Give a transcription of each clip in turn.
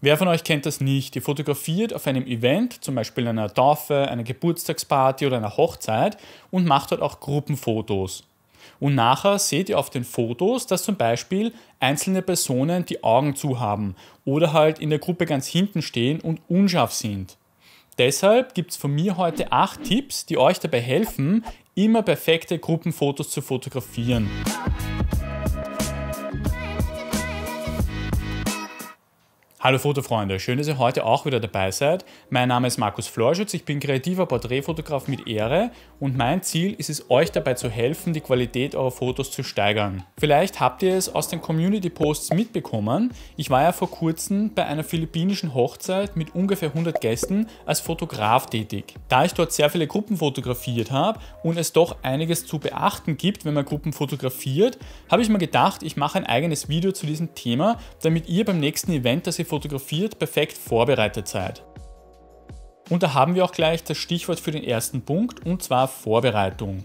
Wer von euch kennt das nicht? Ihr fotografiert auf einem Event, zum Beispiel einer Taufe, einer Geburtstagsparty oder einer Hochzeit und macht dort auch Gruppenfotos. Und nachher seht ihr auf den Fotos, dass zum Beispiel einzelne Personen die Augen zu haben oder halt in der Gruppe ganz hinten stehen und unscharf sind. Deshalb gibt es von mir heute 8 Tipps, die euch dabei helfen, immer perfekte Gruppenfotos zu fotografieren. Hallo Fotofreunde, schön, dass ihr heute auch wieder dabei seid. Mein Name ist Markus Florschütz, ich bin kreativer Porträtfotograf mit Ehre und mein Ziel ist es, euch dabei zu helfen, die Qualität eurer Fotos zu steigern. Vielleicht habt ihr es aus den Community Posts mitbekommen. Ich war ja vor kurzem bei einer philippinischen Hochzeit mit ungefähr 100 Gästen als Fotograf tätig. Da ich dort sehr viele Gruppen fotografiert habe und es doch einiges zu beachten gibt, wenn man Gruppen fotografiert, habe ich mir gedacht, ich mache ein eigenes Video zu diesem Thema, damit ihr beim nächsten Event, das ihr fotografiert, fotografiert, perfekt vorbereitet seid. Und da haben wir auch gleich das Stichwort für den ersten Punkt und zwar Vorbereitung.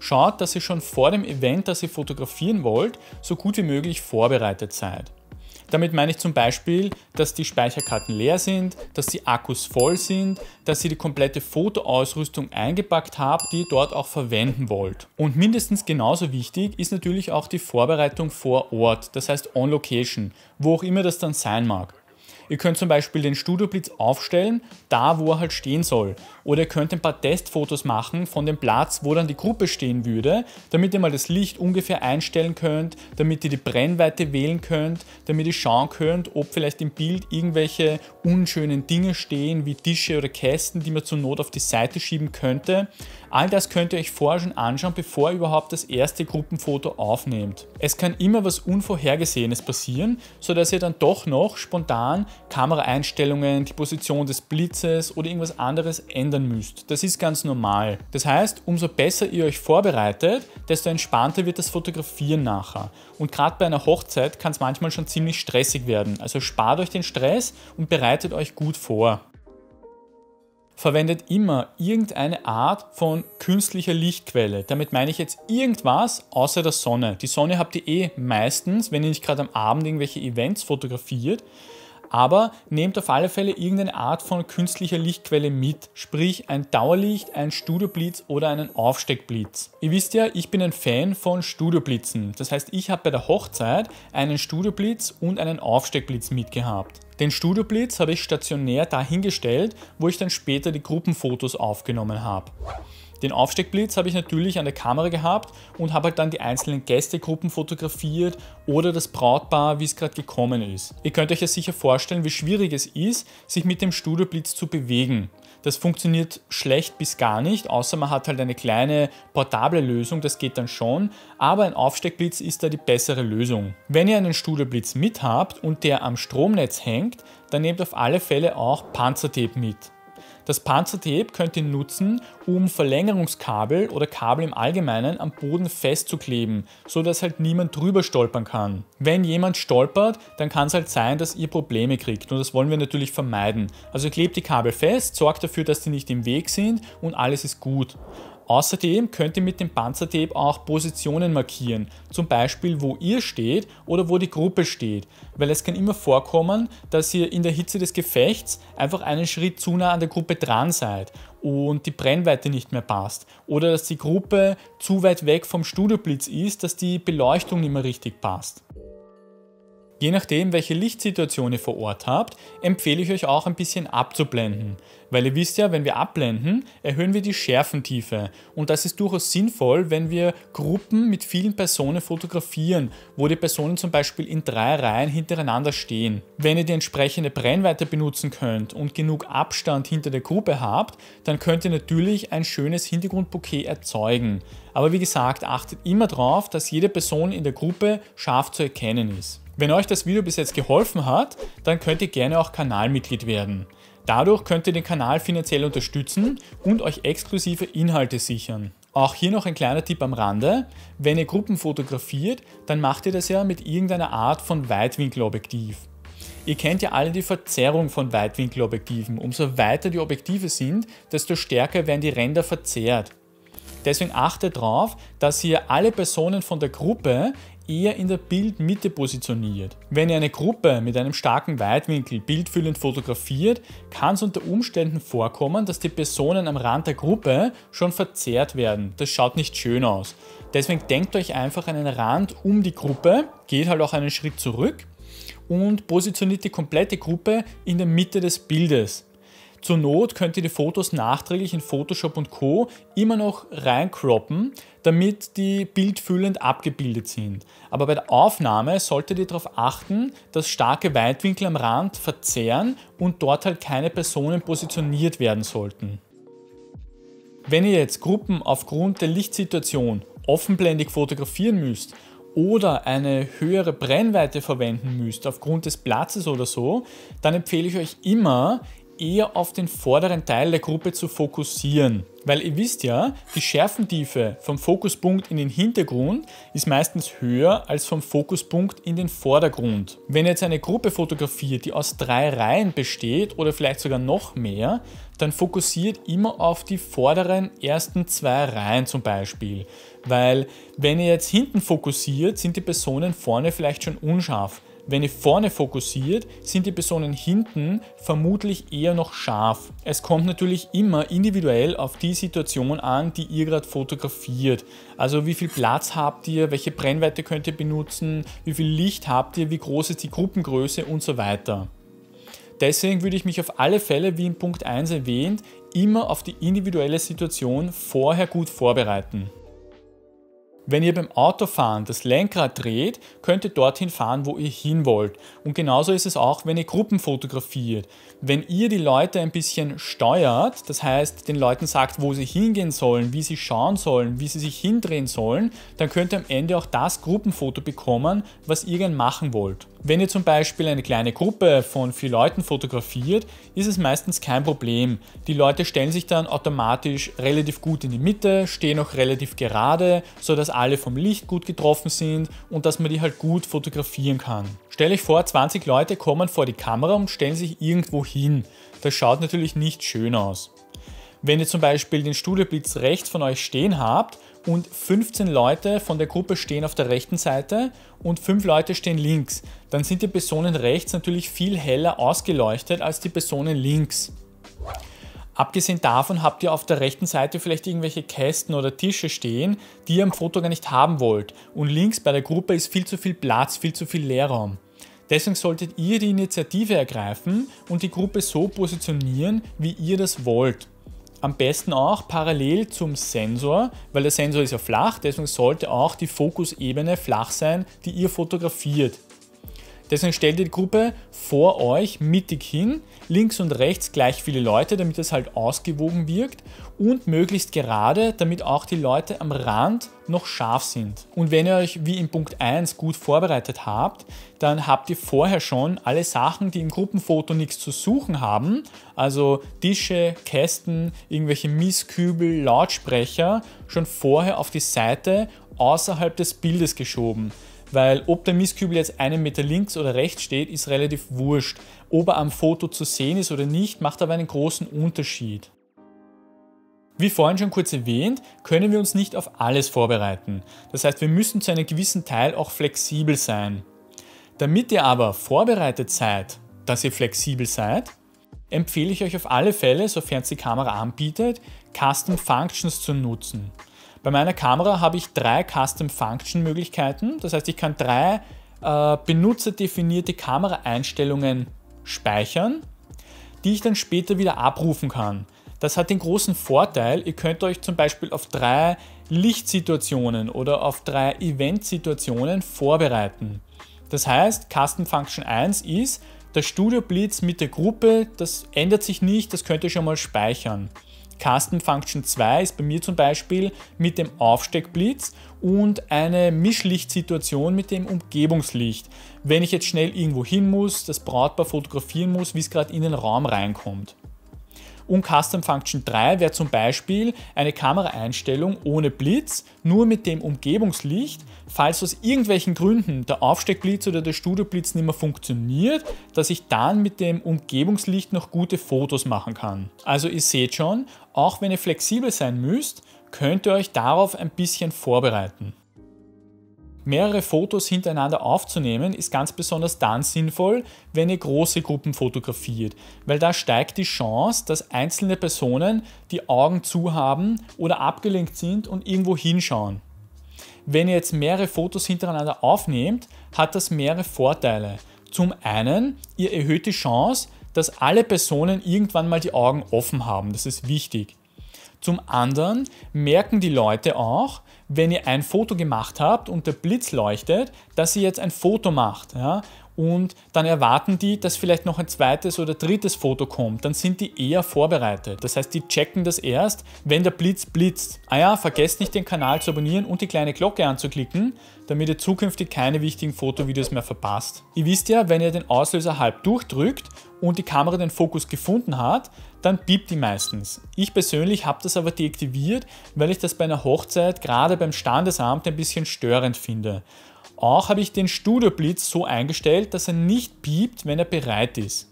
Schaut, dass ihr schon vor dem Event, das ihr fotografieren wollt, so gut wie möglich vorbereitet seid. Damit meine ich zum Beispiel, dass die Speicherkarten leer sind, dass die Akkus voll sind, dass ihr die komplette Fotoausrüstung eingepackt habt, die ihr dort auch verwenden wollt. Und mindestens genauso wichtig ist natürlich auch die Vorbereitung vor Ort, das heißt on Location, wo auch immer das dann sein mag. Ihr könnt zum Beispiel den Studioblitz aufstellen, da wo er halt stehen soll. Oder ihr könnt ein paar Testfotos machen von dem Platz, wo dann die Gruppe stehen würde, damit ihr mal das Licht ungefähr einstellen könnt, damit ihr die Brennweite wählen könnt, damit ihr schauen könnt, ob vielleicht im Bild irgendwelche unschönen Dinge stehen, wie Tische oder Kästen, die man zur Not auf die Seite schieben könnte. All das könnt ihr euch vorher schon anschauen, bevor ihr überhaupt das erste Gruppenfoto aufnehmt. Es kann immer was Unvorhergesehenes passieren, sodass ihr dann doch noch spontan Kameraeinstellungen, die Position des Blitzes oder irgendwas anderes ändern müsst. Das ist ganz normal. Das heißt, umso besser ihr euch vorbereitet, desto entspannter wird das Fotografieren nachher. Und gerade bei einer Hochzeit kann es manchmal schon ziemlich stressig werden. Also spart euch den Stress und bereitet euch gut vor verwendet immer irgendeine Art von künstlicher Lichtquelle. Damit meine ich jetzt irgendwas außer der Sonne. Die Sonne habt ihr eh meistens, wenn ihr nicht gerade am Abend irgendwelche Events fotografiert, aber nehmt auf alle Fälle irgendeine Art von künstlicher Lichtquelle mit, sprich ein Dauerlicht, ein Studioblitz oder einen Aufsteckblitz. Ihr wisst ja, ich bin ein Fan von Studioblitzen. Das heißt, ich habe bei der Hochzeit einen Studioblitz und einen Aufsteckblitz mitgehabt. Den Studioblitz habe ich stationär dahingestellt, wo ich dann später die Gruppenfotos aufgenommen habe. Den Aufsteckblitz habe ich natürlich an der Kamera gehabt und habe halt dann die einzelnen Gästegruppen fotografiert oder das Brautpaar, wie es gerade gekommen ist. Ihr könnt euch ja sicher vorstellen, wie schwierig es ist, sich mit dem Studioblitz zu bewegen. Das funktioniert schlecht bis gar nicht, außer man hat halt eine kleine portable Lösung, das geht dann schon, aber ein Aufsteckblitz ist da die bessere Lösung. Wenn ihr einen Studioblitz mit habt und der am Stromnetz hängt, dann nehmt auf alle Fälle auch Panzertape mit. Das Panzertape könnt ihr nutzen, um Verlängerungskabel oder Kabel im Allgemeinen am Boden festzukleben, so dass halt niemand drüber stolpern kann. Wenn jemand stolpert, dann kann es halt sein, dass ihr Probleme kriegt und das wollen wir natürlich vermeiden. Also klebt die Kabel fest, sorgt dafür, dass die nicht im Weg sind und alles ist gut. Außerdem könnt ihr mit dem Panzertape auch Positionen markieren, zum Beispiel wo ihr steht oder wo die Gruppe steht, weil es kann immer vorkommen, dass ihr in der Hitze des Gefechts einfach einen Schritt zu nah an der Gruppe dran seid und die Brennweite nicht mehr passt oder dass die Gruppe zu weit weg vom Studioblitz ist, dass die Beleuchtung nicht mehr richtig passt. Je nachdem, welche Lichtsituation ihr vor Ort habt, empfehle ich euch auch ein bisschen abzublenden. Weil ihr wisst ja, wenn wir abblenden, erhöhen wir die Schärfentiefe. Und das ist durchaus sinnvoll, wenn wir Gruppen mit vielen Personen fotografieren, wo die Personen zum Beispiel in drei Reihen hintereinander stehen. Wenn ihr die entsprechende Brennweite benutzen könnt und genug Abstand hinter der Gruppe habt, dann könnt ihr natürlich ein schönes Hintergrundbouquet erzeugen. Aber wie gesagt, achtet immer darauf, dass jede Person in der Gruppe scharf zu erkennen ist. Wenn euch das Video bis jetzt geholfen hat, dann könnt ihr gerne auch Kanalmitglied werden. Dadurch könnt ihr den Kanal finanziell unterstützen und euch exklusive Inhalte sichern. Auch hier noch ein kleiner Tipp am Rande. Wenn ihr Gruppen fotografiert, dann macht ihr das ja mit irgendeiner Art von Weitwinkelobjektiv. Ihr kennt ja alle die Verzerrung von Weitwinkelobjektiven. Umso weiter die Objektive sind, desto stärker werden die Ränder verzerrt. Deswegen achtet darauf, dass ihr alle Personen von der Gruppe eher in der Bildmitte positioniert. Wenn ihr eine Gruppe mit einem starken Weitwinkel bildfüllend fotografiert, kann es unter Umständen vorkommen, dass die Personen am Rand der Gruppe schon verzerrt werden. Das schaut nicht schön aus. Deswegen denkt euch einfach einen Rand um die Gruppe, geht halt auch einen Schritt zurück und positioniert die komplette Gruppe in der Mitte des Bildes. Zur Not könnt ihr die Fotos nachträglich in Photoshop und Co. immer noch reincroppen, damit die bildfüllend abgebildet sind. Aber bei der Aufnahme solltet ihr darauf achten, dass starke Weitwinkel am Rand verzehren und dort halt keine Personen positioniert werden sollten. Wenn ihr jetzt Gruppen aufgrund der Lichtsituation offenblendig fotografieren müsst oder eine höhere Brennweite verwenden müsst aufgrund des Platzes oder so, dann empfehle ich euch immer, eher auf den vorderen Teil der Gruppe zu fokussieren. Weil ihr wisst ja, die Schärfentiefe vom Fokuspunkt in den Hintergrund ist meistens höher als vom Fokuspunkt in den Vordergrund. Wenn ihr jetzt eine Gruppe fotografiert, die aus drei Reihen besteht oder vielleicht sogar noch mehr, dann fokussiert immer auf die vorderen ersten zwei Reihen zum Beispiel. Weil wenn ihr jetzt hinten fokussiert, sind die Personen vorne vielleicht schon unscharf. Wenn ihr vorne fokussiert, sind die Personen hinten vermutlich eher noch scharf. Es kommt natürlich immer individuell auf die Situation an, die ihr gerade fotografiert. Also wie viel Platz habt ihr, welche Brennweite könnt ihr benutzen, wie viel Licht habt ihr, wie groß ist die Gruppengröße und so weiter. Deswegen würde ich mich auf alle Fälle, wie in Punkt 1 erwähnt, immer auf die individuelle Situation vorher gut vorbereiten. Wenn ihr beim Autofahren das Lenkrad dreht, könnt ihr dorthin fahren, wo ihr hin wollt. Und genauso ist es auch, wenn ihr Gruppen fotografiert. Wenn ihr die Leute ein bisschen steuert, das heißt den Leuten sagt, wo sie hingehen sollen, wie sie schauen sollen, wie sie sich hindrehen sollen, dann könnt ihr am Ende auch das Gruppenfoto bekommen, was ihr gern machen wollt. Wenn ihr zum Beispiel eine kleine Gruppe von vier Leuten fotografiert, ist es meistens kein Problem. Die Leute stellen sich dann automatisch relativ gut in die Mitte, stehen auch relativ gerade, sodass alle vom Licht gut getroffen sind und dass man die halt gut fotografieren kann. Stelle ich vor, 20 Leute kommen vor die Kamera und stellen sich irgendwo hin. Das schaut natürlich nicht schön aus. Wenn ihr zum Beispiel den Studioblitz rechts von euch stehen habt und 15 Leute von der Gruppe stehen auf der rechten Seite und 5 Leute stehen links, dann sind die Personen rechts natürlich viel heller ausgeleuchtet als die Personen links. Abgesehen davon habt ihr auf der rechten Seite vielleicht irgendwelche Kästen oder Tische stehen, die ihr am Foto gar nicht haben wollt. Und links bei der Gruppe ist viel zu viel Platz, viel zu viel Leerraum. Deswegen solltet ihr die Initiative ergreifen und die Gruppe so positionieren, wie ihr das wollt. Am besten auch parallel zum Sensor, weil der Sensor ist ja flach, deswegen sollte auch die Fokusebene flach sein, die ihr fotografiert. Deswegen stellt ihr die Gruppe vor euch mittig hin, links und rechts gleich viele Leute, damit es halt ausgewogen wirkt und möglichst gerade, damit auch die Leute am Rand noch scharf sind. Und wenn ihr euch wie in Punkt 1 gut vorbereitet habt, dann habt ihr vorher schon alle Sachen, die im Gruppenfoto nichts zu suchen haben, also Tische, Kästen, irgendwelche Misskübel, Lautsprecher, schon vorher auf die Seite außerhalb des Bildes geschoben weil ob der Mistkübel jetzt einen Meter links oder rechts steht, ist relativ wurscht. Ob er am Foto zu sehen ist oder nicht, macht aber einen großen Unterschied. Wie vorhin schon kurz erwähnt, können wir uns nicht auf alles vorbereiten. Das heißt, wir müssen zu einem gewissen Teil auch flexibel sein. Damit ihr aber vorbereitet seid, dass ihr flexibel seid, empfehle ich euch auf alle Fälle, sofern es die Kamera anbietet, Custom Functions zu nutzen. Bei meiner Kamera habe ich drei Custom Function Möglichkeiten. Das heißt, ich kann drei äh, benutzerdefinierte Kameraeinstellungen speichern, die ich dann später wieder abrufen kann. Das hat den großen Vorteil, ihr könnt euch zum Beispiel auf drei Lichtsituationen oder auf drei Eventsituationen vorbereiten. Das heißt, Custom Function 1 ist der Studio Blitz mit der Gruppe, das ändert sich nicht, das könnt ihr schon mal speichern. Custom Function 2 ist bei mir zum Beispiel mit dem Aufsteckblitz und eine Mischlichtsituation mit dem Umgebungslicht. Wenn ich jetzt schnell irgendwo hin muss, das Brautpaar fotografieren muss, wie es gerade in den Raum reinkommt. Und Custom Function 3 wäre zum Beispiel eine Kameraeinstellung ohne Blitz, nur mit dem Umgebungslicht, falls aus irgendwelchen Gründen der Aufsteckblitz oder der Studioblitz nicht mehr funktioniert, dass ich dann mit dem Umgebungslicht noch gute Fotos machen kann. Also ihr seht schon, auch wenn ihr flexibel sein müsst, könnt ihr euch darauf ein bisschen vorbereiten. Mehrere Fotos hintereinander aufzunehmen ist ganz besonders dann sinnvoll, wenn ihr große Gruppen fotografiert, weil da steigt die Chance, dass einzelne Personen die Augen zu haben oder abgelenkt sind und irgendwo hinschauen. Wenn ihr jetzt mehrere Fotos hintereinander aufnehmt, hat das mehrere Vorteile. Zum einen, ihr erhöht die Chance, dass alle Personen irgendwann mal die Augen offen haben. Das ist wichtig. Zum anderen merken die Leute auch, wenn ihr ein Foto gemacht habt und der Blitz leuchtet, dass ihr jetzt ein Foto macht. Ja? Und dann erwarten die, dass vielleicht noch ein zweites oder drittes Foto kommt. Dann sind die eher vorbereitet. Das heißt, die checken das erst, wenn der Blitz blitzt. Ah ja, vergesst nicht den Kanal zu abonnieren und die kleine Glocke anzuklicken, damit ihr zukünftig keine wichtigen Fotovideos mehr verpasst. Ihr wisst ja, wenn ihr den Auslöser halb durchdrückt und die Kamera den Fokus gefunden hat, dann piept die meistens. Ich persönlich habe das aber deaktiviert, weil ich das bei einer Hochzeit gerade beim Standesamt ein bisschen störend finde. Auch habe ich den Studioblitz so eingestellt, dass er nicht piept, wenn er bereit ist.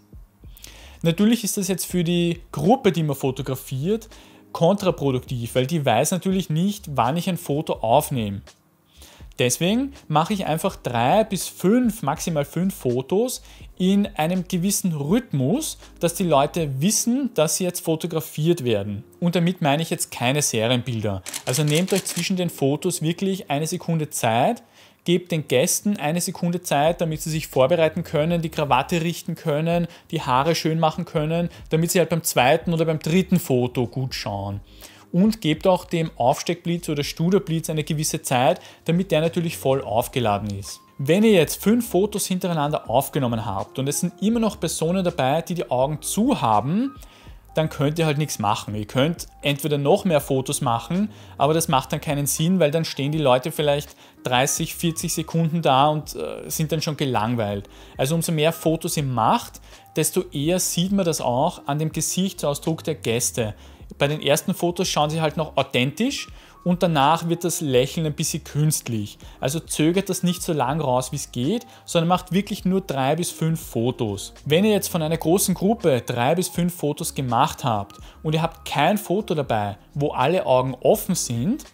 Natürlich ist das jetzt für die Gruppe, die man fotografiert, kontraproduktiv, weil die weiß natürlich nicht, wann ich ein Foto aufnehme. Deswegen mache ich einfach drei bis fünf, maximal fünf Fotos in einem gewissen Rhythmus, dass die Leute wissen, dass sie jetzt fotografiert werden. Und damit meine ich jetzt keine Serienbilder. Also nehmt euch zwischen den Fotos wirklich eine Sekunde Zeit, gebt den Gästen eine Sekunde Zeit, damit sie sich vorbereiten können, die Krawatte richten können, die Haare schön machen können, damit sie halt beim zweiten oder beim dritten Foto gut schauen und gebt auch dem Aufsteckblitz oder Studerblitz eine gewisse Zeit, damit der natürlich voll aufgeladen ist. Wenn ihr jetzt fünf Fotos hintereinander aufgenommen habt und es sind immer noch Personen dabei, die die Augen zu haben, dann könnt ihr halt nichts machen. Ihr könnt entweder noch mehr Fotos machen, aber das macht dann keinen Sinn, weil dann stehen die Leute vielleicht 30, 40 Sekunden da und äh, sind dann schon gelangweilt. Also umso mehr Fotos ihr macht, desto eher sieht man das auch an dem Gesichtsausdruck der Gäste. Bei den ersten Fotos schauen sie halt noch authentisch und danach wird das Lächeln ein bisschen künstlich. Also zögert das nicht so lang raus, wie es geht, sondern macht wirklich nur drei bis fünf Fotos. Wenn ihr jetzt von einer großen Gruppe drei bis fünf Fotos gemacht habt und ihr habt kein Foto dabei, wo alle Augen offen sind,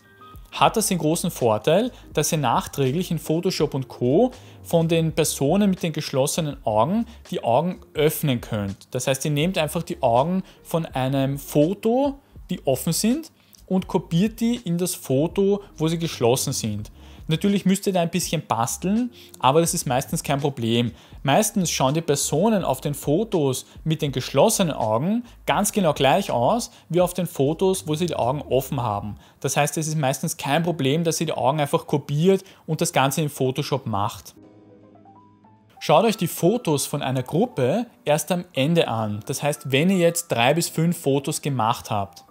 hat das den großen Vorteil, dass ihr nachträglich in Photoshop und Co. von den Personen mit den geschlossenen Augen die Augen öffnen könnt. Das heißt, ihr nehmt einfach die Augen von einem Foto, die offen sind, und kopiert die in das Foto, wo sie geschlossen sind. Natürlich müsst ihr da ein bisschen basteln, aber das ist meistens kein Problem. Meistens schauen die Personen auf den Fotos mit den geschlossenen Augen ganz genau gleich aus wie auf den Fotos, wo sie die Augen offen haben. Das heißt, es ist meistens kein Problem, dass ihr die Augen einfach kopiert und das Ganze in Photoshop macht. Schaut euch die Fotos von einer Gruppe erst am Ende an. Das heißt, wenn ihr jetzt drei bis fünf Fotos gemacht habt.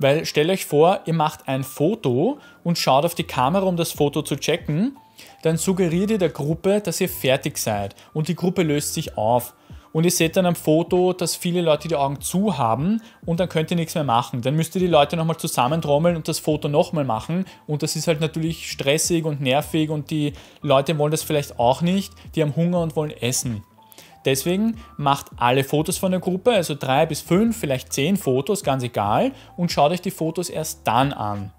Weil stell euch vor, ihr macht ein Foto und schaut auf die Kamera, um das Foto zu checken. Dann suggeriert ihr der Gruppe, dass ihr fertig seid und die Gruppe löst sich auf. Und ihr seht dann am Foto, dass viele Leute die Augen zu haben und dann könnt ihr nichts mehr machen. Dann müsst ihr die Leute nochmal zusammentrommeln und das Foto nochmal machen. Und das ist halt natürlich stressig und nervig und die Leute wollen das vielleicht auch nicht. Die haben Hunger und wollen essen. Deswegen macht alle Fotos von der Gruppe, also drei bis fünf, vielleicht zehn Fotos, ganz egal, und schaut euch die Fotos erst dann an.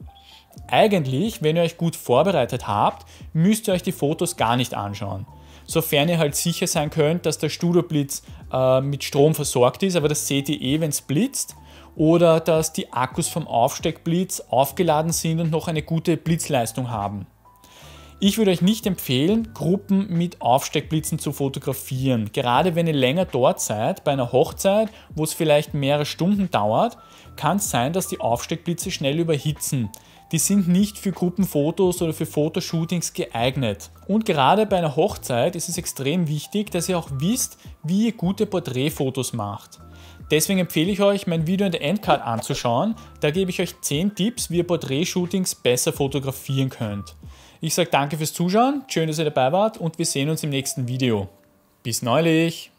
Eigentlich, wenn ihr euch gut vorbereitet habt, müsst ihr euch die Fotos gar nicht anschauen. Sofern ihr halt sicher sein könnt, dass der Studioblitz äh, mit Strom versorgt ist, aber das seht ihr eh, wenn es blitzt. Oder dass die Akkus vom Aufsteckblitz aufgeladen sind und noch eine gute Blitzleistung haben. Ich würde euch nicht empfehlen, Gruppen mit Aufsteckblitzen zu fotografieren. Gerade wenn ihr länger dort seid, bei einer Hochzeit, wo es vielleicht mehrere Stunden dauert, kann es sein, dass die Aufsteckblitze schnell überhitzen. Die sind nicht für Gruppenfotos oder für Fotoshootings geeignet. Und gerade bei einer Hochzeit ist es extrem wichtig, dass ihr auch wisst, wie ihr gute Porträtfotos macht. Deswegen empfehle ich euch, mein Video in der Endcard anzuschauen. Da gebe ich euch 10 Tipps, wie ihr Porträtshootings besser fotografieren könnt. Ich sage danke fürs Zuschauen, schön, dass ihr dabei wart und wir sehen uns im nächsten Video. Bis neulich!